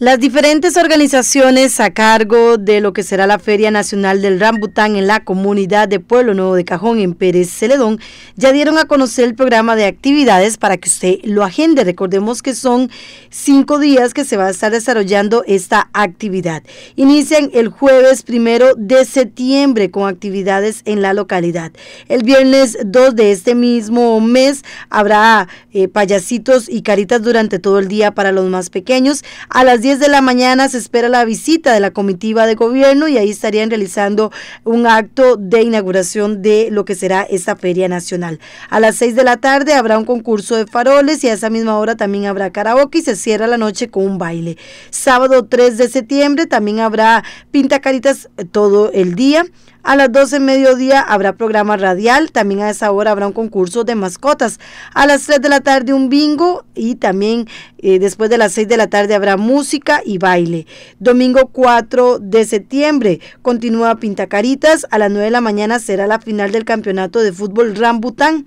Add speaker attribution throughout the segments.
Speaker 1: Las diferentes organizaciones a cargo de lo que será la Feria Nacional del Rambután en la comunidad de Pueblo Nuevo de Cajón en Pérez Celedón ya dieron a conocer el programa de actividades para que usted lo agende. Recordemos que son cinco días que se va a estar desarrollando esta actividad. Inician el jueves primero de septiembre con actividades en la localidad. El viernes 2 de este mismo mes habrá eh, payasitos y caritas durante todo el día para los más pequeños. A las 10 de la mañana se espera la visita de la comitiva de gobierno y ahí estarían realizando un acto de inauguración de lo que será esta Feria Nacional. A las 6 de la tarde habrá un concurso de faroles y a esa misma hora también habrá karaoke y se cierra la noche con un baile. Sábado 3 de septiembre también habrá pintacaritas todo el día. A las 12 de mediodía habrá programa radial, también a esa hora habrá un concurso de mascotas. A las 3 de la tarde un bingo y también eh, después de las 6 de la tarde habrá música y baile. Domingo 4 de septiembre continúa Pintacaritas, a las 9 de la mañana será la final del campeonato de fútbol Rambután.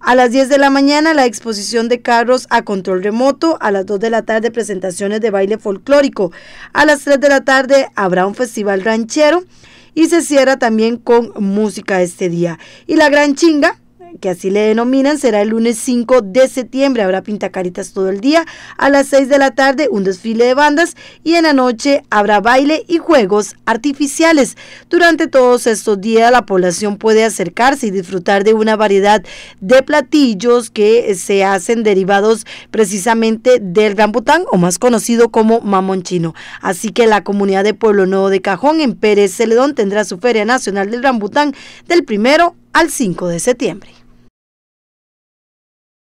Speaker 1: A las 10 de la mañana la exposición de carros a control remoto, a las 2 de la tarde presentaciones de baile folclórico, a las 3 de la tarde habrá un festival ranchero y se cierra también con música este día. Y la gran chinga que así le denominan, será el lunes 5 de septiembre. Habrá pintacaritas todo el día. A las 6 de la tarde, un desfile de bandas y en la noche habrá baile y juegos artificiales. Durante todos estos días, la población puede acercarse y disfrutar de una variedad de platillos que se hacen derivados precisamente del Rambután o más conocido como mamón chino. Así que la comunidad de Pueblo Nuevo de Cajón en Pérez Celedón tendrá su Feria Nacional del Rambután del primero al 5 de septiembre.